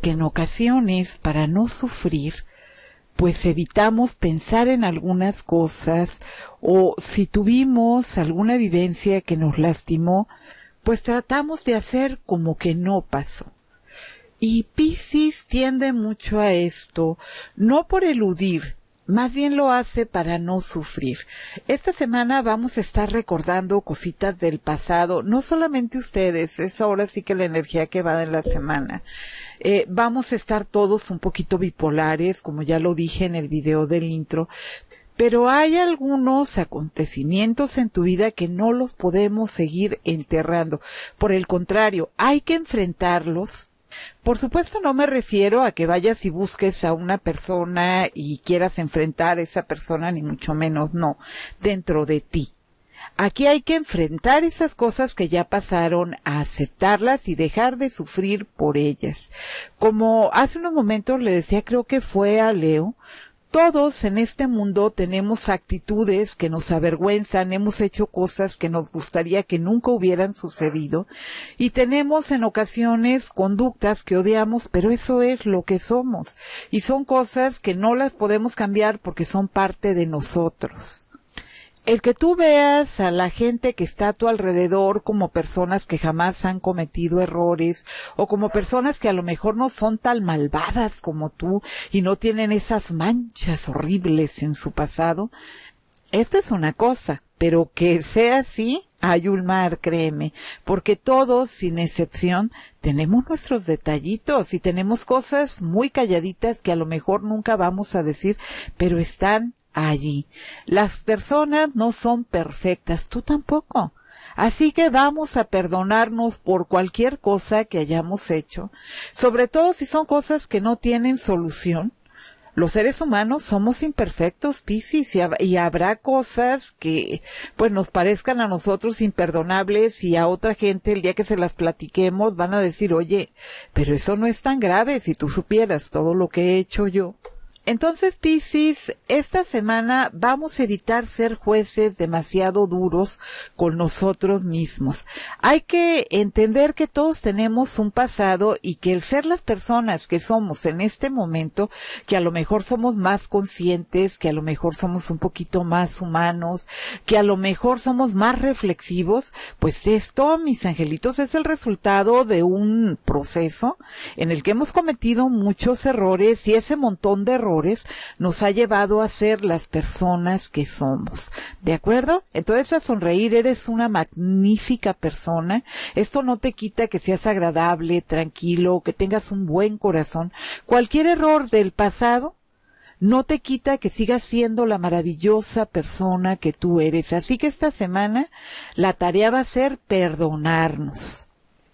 que en ocasiones, para no sufrir, pues evitamos pensar en algunas cosas o si tuvimos alguna vivencia que nos lastimó, pues tratamos de hacer como que no pasó. Y Piscis tiende mucho a esto, no por eludir, más bien lo hace para no sufrir. Esta semana vamos a estar recordando cositas del pasado, no solamente ustedes, es ahora sí que la energía que va de la semana. Eh, vamos a estar todos un poquito bipolares, como ya lo dije en el video del intro, pero hay algunos acontecimientos en tu vida que no los podemos seguir enterrando. Por el contrario, hay que enfrentarlos por supuesto no me refiero a que vayas y busques a una persona y quieras enfrentar a esa persona, ni mucho menos, no, dentro de ti. Aquí hay que enfrentar esas cosas que ya pasaron, a aceptarlas y dejar de sufrir por ellas. Como hace unos momentos le decía, creo que fue a Leo, todos en este mundo tenemos actitudes que nos avergüenzan, hemos hecho cosas que nos gustaría que nunca hubieran sucedido y tenemos en ocasiones conductas que odiamos, pero eso es lo que somos y son cosas que no las podemos cambiar porque son parte de nosotros el que tú veas a la gente que está a tu alrededor como personas que jamás han cometido errores o como personas que a lo mejor no son tan malvadas como tú y no tienen esas manchas horribles en su pasado, esto es una cosa, pero que sea así, hay un mar, créeme, porque todos, sin excepción, tenemos nuestros detallitos y tenemos cosas muy calladitas que a lo mejor nunca vamos a decir, pero están allí. Las personas no son perfectas, tú tampoco. Así que vamos a perdonarnos por cualquier cosa que hayamos hecho, sobre todo si son cosas que no tienen solución. Los seres humanos somos imperfectos, Piscis, y, y, habrá cosas que pues nos parezcan a nosotros imperdonables y a otra gente el día que se las platiquemos van a decir, oye, pero eso no es tan grave si tú supieras todo lo que he hecho yo. Entonces, Piscis, esta semana vamos a evitar ser jueces demasiado duros con nosotros mismos. Hay que entender que todos tenemos un pasado y que el ser las personas que somos en este momento, que a lo mejor somos más conscientes, que a lo mejor somos un poquito más humanos, que a lo mejor somos más reflexivos, pues esto, mis angelitos, es el resultado de un proceso en el que hemos cometido muchos errores y ese montón de errores nos ha llevado a ser las personas que somos. ¿De acuerdo? Entonces a sonreír eres una magnífica persona. Esto no te quita que seas agradable, tranquilo, que tengas un buen corazón. Cualquier error del pasado no te quita que sigas siendo la maravillosa persona que tú eres. Así que esta semana la tarea va a ser perdonarnos.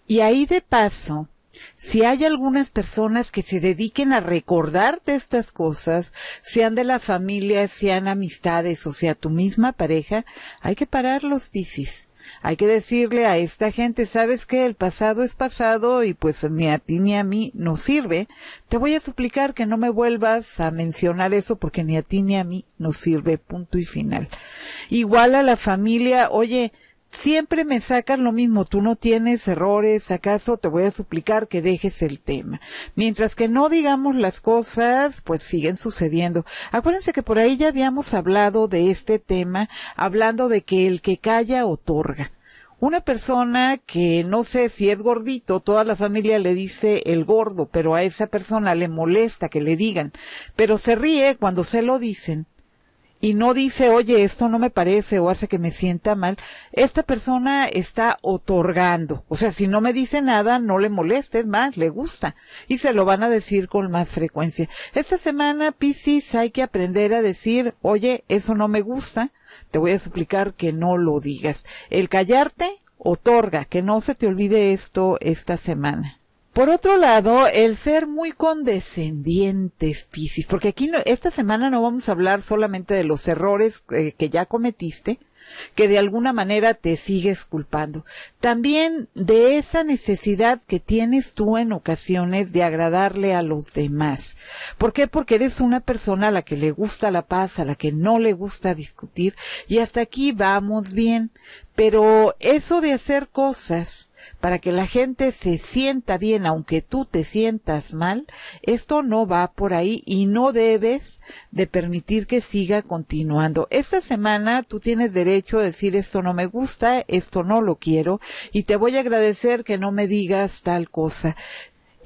Y ahí de paso, si hay algunas personas que se dediquen a recordarte estas cosas, sean de la familia, sean amistades o sea tu misma pareja, hay que parar los bicis. Hay que decirle a esta gente, sabes que el pasado es pasado y pues ni a ti ni a mí no sirve. Te voy a suplicar que no me vuelvas a mencionar eso porque ni a ti ni a mí no sirve, punto y final. Igual a la familia, oye, siempre me sacan lo mismo, tú no tienes errores, acaso te voy a suplicar que dejes el tema. Mientras que no digamos las cosas, pues siguen sucediendo. Acuérdense que por ahí ya habíamos hablado de este tema, hablando de que el que calla otorga una persona que no sé si es gordito, toda la familia le dice el gordo, pero a esa persona le molesta que le digan, pero se ríe cuando se lo dicen y no dice, oye, esto no me parece o hace que me sienta mal, esta persona está otorgando. O sea, si no me dice nada, no le molestes, es más, le gusta. Y se lo van a decir con más frecuencia. Esta semana, Piscis, hay que aprender a decir, oye, eso no me gusta, te voy a suplicar que no lo digas. El callarte otorga, que no se te olvide esto esta semana. Por otro lado, el ser muy condescendientes, Piscis, porque aquí esta semana no vamos a hablar solamente de los errores eh, que ya cometiste, que de alguna manera te sigues culpando. También de esa necesidad que tienes tú en ocasiones de agradarle a los demás. ¿Por qué? Porque eres una persona a la que le gusta la paz, a la que no le gusta discutir y hasta aquí vamos bien. Pero eso de hacer cosas para que la gente se sienta bien, aunque tú te sientas mal, esto no va por ahí y no debes de permitir que siga continuando. Esta semana tú tienes derecho a decir esto no me gusta, esto no lo quiero y te voy a agradecer que no me digas tal cosa.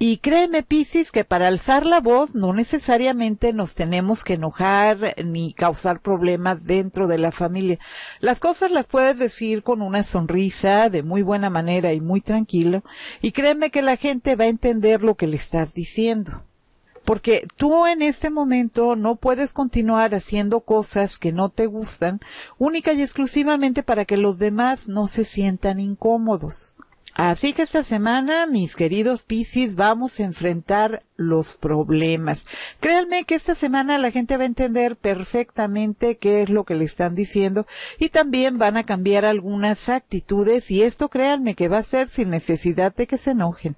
Y créeme, Piscis, que para alzar la voz no necesariamente nos tenemos que enojar ni causar problemas dentro de la familia. Las cosas las puedes decir con una sonrisa, de muy buena manera y muy tranquilo. Y créeme que la gente va a entender lo que le estás diciendo. Porque tú en este momento no puedes continuar haciendo cosas que no te gustan única y exclusivamente para que los demás no se sientan incómodos. Así que esta semana, mis queridos Piscis, vamos a enfrentar los problemas. Créanme que esta semana la gente va a entender perfectamente qué es lo que le están diciendo y también van a cambiar algunas actitudes y esto créanme que va a ser sin necesidad de que se enojen.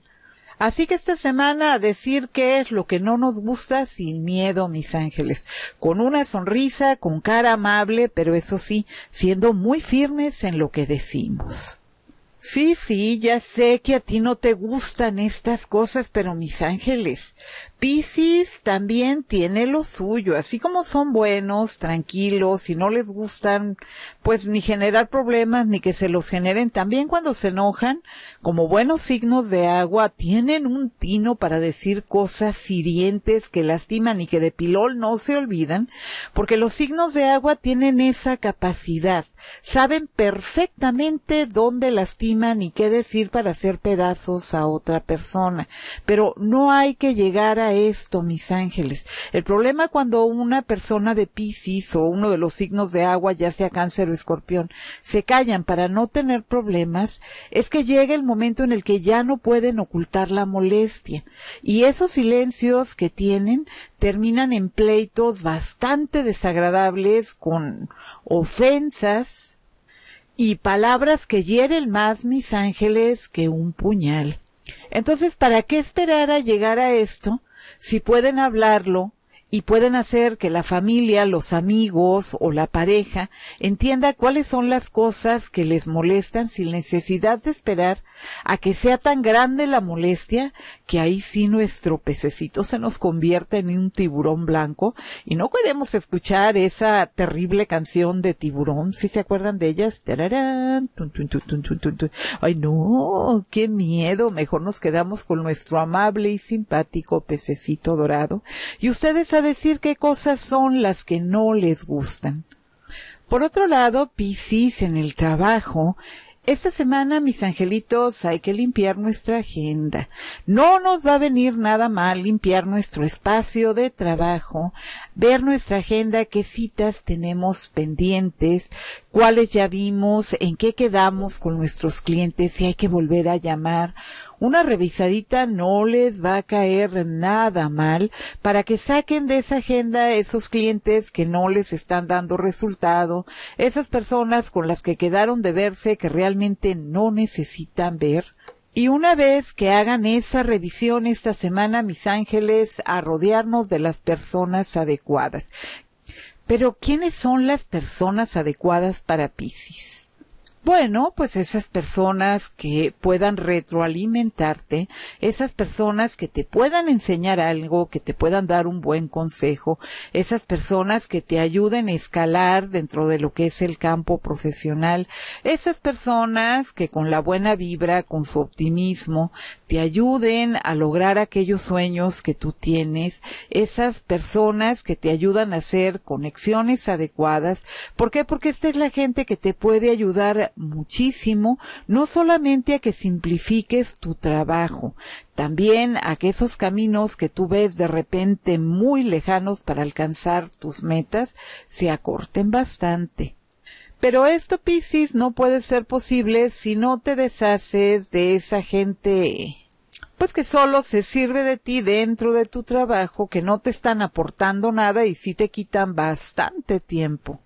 Así que esta semana a decir qué es lo que no nos gusta sin miedo, mis ángeles. Con una sonrisa, con cara amable, pero eso sí, siendo muy firmes en lo que decimos. Sí, sí, ya sé que a ti no te gustan estas cosas, pero mis ángeles, Piscis también tiene lo suyo, así como son buenos, tranquilos y no les gustan pues ni generar problemas ni que se los generen, también cuando se enojan, como buenos signos de agua, tienen un tino para decir cosas hirientes que lastiman y que de pilol no se olvidan, porque los signos de agua tienen esa capacidad, saben perfectamente dónde lastiman y qué decir para hacer pedazos a otra persona, pero no hay que llegar a esto, mis ángeles. El problema cuando una persona de Pisces o uno de los signos de agua, ya sea cáncer o escorpión, se callan para no tener problemas, es que llega el momento en el que ya no pueden ocultar la molestia. Y esos silencios que tienen terminan en pleitos bastante desagradables con ofensas y palabras que hieren más mis ángeles que un puñal. Entonces, ¿para qué esperar a llegar a esto si pueden hablarlo y pueden hacer que la familia, los amigos o la pareja entienda cuáles son las cosas que les molestan sin necesidad de esperar a que sea tan grande la molestia que ahí sí nuestro pececito se nos convierte en un tiburón blanco y no queremos escuchar esa terrible canción de tiburón, si se acuerdan de ellas, Tararán, tun, tun, tun, ay no, qué miedo, mejor nos quedamos con nuestro amable y simpático pececito dorado y ustedes a decir qué cosas son las que no les gustan. Por otro lado, Piscis en el trabajo esta semana, mis angelitos, hay que limpiar nuestra agenda. No nos va a venir nada mal limpiar nuestro espacio de trabajo, ver nuestra agenda, qué citas tenemos pendientes, cuáles ya vimos, en qué quedamos con nuestros clientes, si hay que volver a llamar. Una revisadita no les va a caer nada mal para que saquen de esa agenda esos clientes que no les están dando resultado, esas personas con las que quedaron de verse que realmente no necesitan ver. Y una vez que hagan esa revisión esta semana, mis ángeles, a rodearnos de las personas adecuadas. Pero ¿quiénes son las personas adecuadas para Pisces? Bueno, pues esas personas que puedan retroalimentarte, esas personas que te puedan enseñar algo, que te puedan dar un buen consejo, esas personas que te ayuden a escalar dentro de lo que es el campo profesional, esas personas que con la buena vibra, con su optimismo, te ayuden a lograr aquellos sueños que tú tienes, esas personas que te ayudan a hacer conexiones adecuadas. ¿Por qué? Porque esta es la gente que te puede ayudar muchísimo, no solamente a que simplifiques tu trabajo, también a que esos caminos que tú ves de repente muy lejanos para alcanzar tus metas se acorten bastante. Pero esto, Piscis, no puede ser posible si no te deshaces de esa gente pues que solo se sirve de ti dentro de tu trabajo, que no te están aportando nada y sí te quitan bastante tiempo.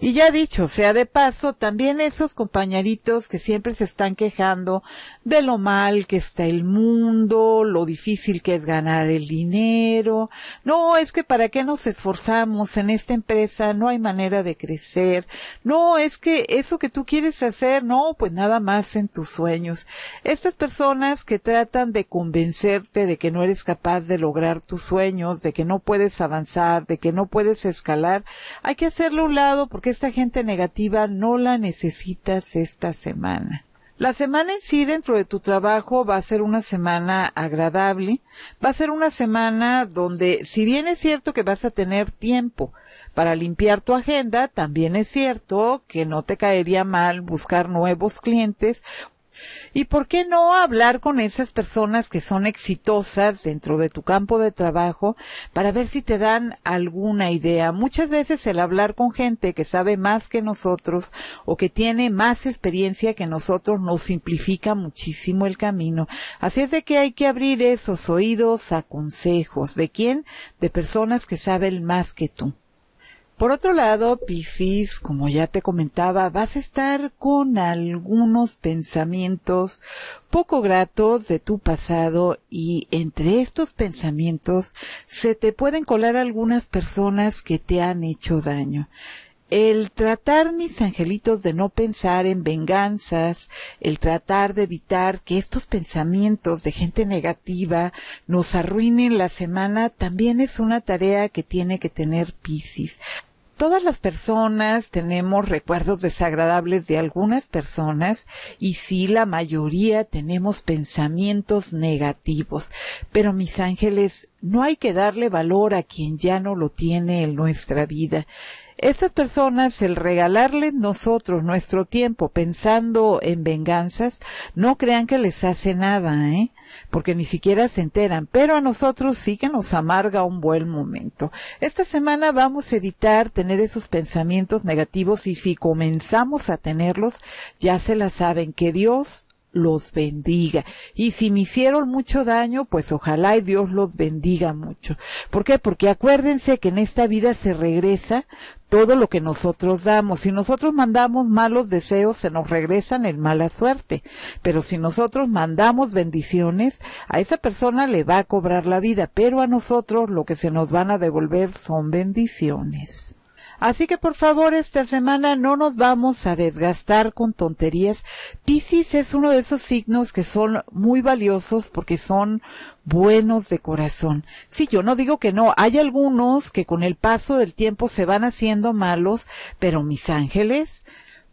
Y ya dicho, sea de paso, también esos compañeritos que siempre se están quejando de lo mal que está el mundo, lo difícil que es ganar el dinero. No, es que para qué nos esforzamos en esta empresa, no hay manera de crecer. No, es que eso que tú quieres hacer, no, pues nada más en tus sueños. Estas personas que tratan de convencerte de que no eres capaz de lograr tus sueños, de que no puedes avanzar, de que no puedes escalar, hay que hacerlo a un lado porque esta gente negativa no la necesitas esta semana. La semana en sí dentro de tu trabajo va a ser una semana agradable, va a ser una semana donde si bien es cierto que vas a tener tiempo para limpiar tu agenda, también es cierto que no te caería mal buscar nuevos clientes ¿Y por qué no hablar con esas personas que son exitosas dentro de tu campo de trabajo para ver si te dan alguna idea? Muchas veces el hablar con gente que sabe más que nosotros o que tiene más experiencia que nosotros nos simplifica muchísimo el camino. Así es de que hay que abrir esos oídos a consejos. ¿De quién? De personas que saben más que tú. Por otro lado, Piscis, como ya te comentaba, vas a estar con algunos pensamientos poco gratos de tu pasado y entre estos pensamientos se te pueden colar algunas personas que te han hecho daño. El tratar, mis angelitos, de no pensar en venganzas, el tratar de evitar que estos pensamientos de gente negativa nos arruinen la semana, también es una tarea que tiene que tener Piscis todas las personas tenemos recuerdos desagradables de algunas personas y sí, la mayoría tenemos pensamientos negativos. Pero mis ángeles, no hay que darle valor a quien ya no lo tiene en nuestra vida. Estas personas, el regalarles nosotros nuestro tiempo pensando en venganzas, no crean que les hace nada, ¿eh? porque ni siquiera se enteran, pero a nosotros sí que nos amarga un buen momento. Esta semana vamos a evitar tener esos pensamientos negativos y si comenzamos a tenerlos, ya se la saben que Dios los bendiga. Y si me hicieron mucho daño, pues ojalá y Dios los bendiga mucho. ¿Por qué? Porque acuérdense que en esta vida se regresa todo lo que nosotros damos. Si nosotros mandamos malos deseos, se nos regresan en mala suerte. Pero si nosotros mandamos bendiciones, a esa persona le va a cobrar la vida, pero a nosotros lo que se nos van a devolver son bendiciones. Así que por favor esta semana no nos vamos a desgastar con tonterías. Piscis es uno de esos signos que son muy valiosos porque son buenos de corazón. Sí, yo no digo que no, hay algunos que con el paso del tiempo se van haciendo malos, pero mis ángeles,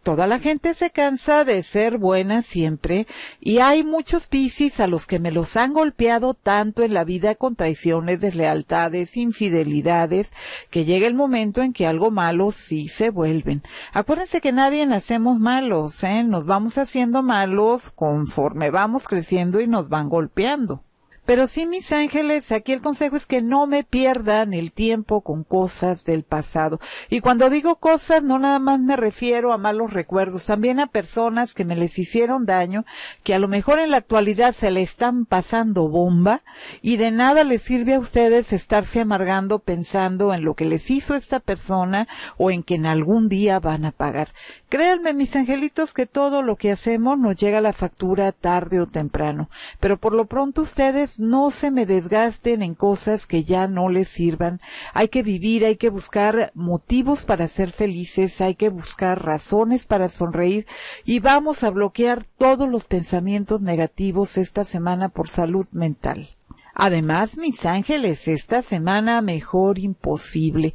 toda la gente se cansa de ser buena siempre y hay muchos piscis a los que me los han golpeado tanto en la vida con traiciones, deslealtades, infidelidades, que llega el momento en que algo malo sí se vuelven. Acuérdense que nadie nacemos malos, ¿eh? Nos vamos haciendo malos conforme vamos creciendo y nos van golpeando. Pero sí, mis ángeles, aquí el consejo es que no me pierdan el tiempo con cosas del pasado. Y cuando digo cosas, no nada más me refiero a malos recuerdos, también a personas que me les hicieron daño, que a lo mejor en la actualidad se le están pasando bomba y de nada les sirve a ustedes estarse amargando pensando en lo que les hizo esta persona o en que en algún día van a pagar. Créanme, mis angelitos, que todo lo que hacemos nos llega a la factura tarde o temprano. Pero por lo pronto ustedes pues, no se me desgasten en cosas que ya no les sirvan. Hay que vivir, hay que buscar motivos para ser felices, hay que buscar razones para sonreír y vamos a bloquear todos los pensamientos negativos esta semana por salud mental. Además, mis ángeles, esta semana mejor imposible.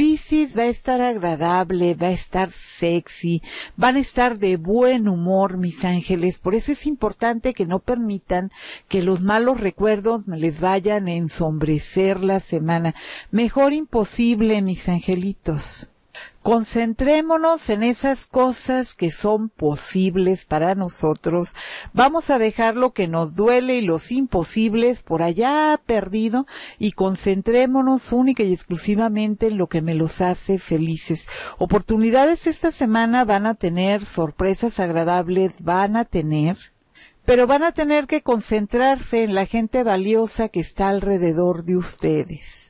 Pisces va a estar agradable, va a estar sexy, van a estar de buen humor, mis ángeles. Por eso es importante que no permitan que los malos recuerdos les vayan a ensombrecer la semana. Mejor imposible, mis angelitos concentrémonos en esas cosas que son posibles para nosotros. Vamos a dejar lo que nos duele y los imposibles por allá perdido y concentrémonos única y exclusivamente en lo que me los hace felices. Oportunidades esta semana van a tener, sorpresas agradables van a tener pero van a tener que concentrarse en la gente valiosa que está alrededor de ustedes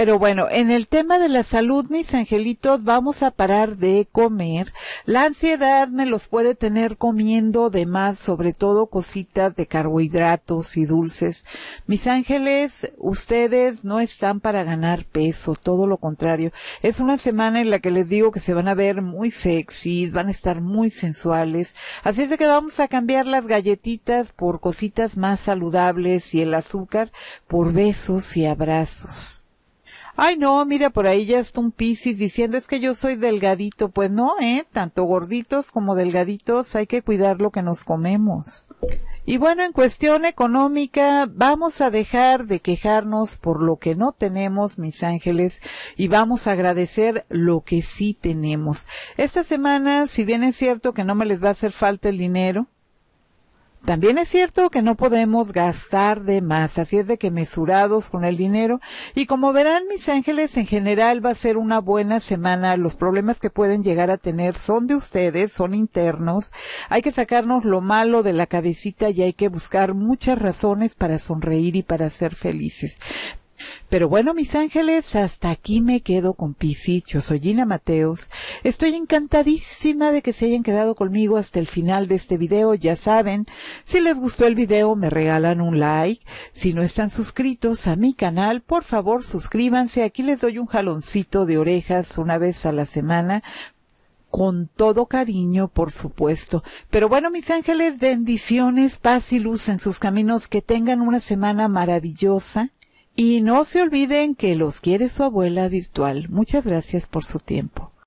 pero bueno, en el tema de la salud, mis angelitos, vamos a parar de comer. La ansiedad me los puede tener comiendo de más, sobre todo cositas de carbohidratos y dulces. Mis ángeles, ustedes no están para ganar peso, todo lo contrario. Es una semana en la que les digo que se van a ver muy sexys, van a estar muy sensuales. Así es de que vamos a cambiar las galletitas por cositas más saludables y el azúcar por besos y abrazos ay no, mira, por ahí ya está un piscis diciendo es que yo soy delgadito. Pues no, ¿eh? Tanto gorditos como delgaditos hay que cuidar lo que nos comemos. Y bueno, en cuestión económica, vamos a dejar de quejarnos por lo que no tenemos, mis ángeles, y vamos a agradecer lo que sí tenemos. Esta semana, si bien es cierto que no me les va a hacer falta el dinero, también es cierto que no podemos gastar de más, así es de que mesurados con el dinero. Y como verán, mis ángeles, en general va a ser una buena semana. Los problemas que pueden llegar a tener son de ustedes, son internos. Hay que sacarnos lo malo de la cabecita y hay que buscar muchas razones para sonreír y para ser felices. Pero bueno, mis ángeles, hasta aquí me quedo con Pisi. Yo soy Gina Mateos. Estoy encantadísima de que se hayan quedado conmigo hasta el final de este video. Ya saben, si les gustó el video, me regalan un like. Si no están suscritos a mi canal, por favor, suscríbanse. Aquí les doy un jaloncito de orejas una vez a la semana con todo cariño, por supuesto. Pero bueno, mis ángeles, bendiciones, paz y luz en sus caminos, que tengan una semana maravillosa y no se olviden que los quiere su abuela virtual. Muchas gracias por su tiempo.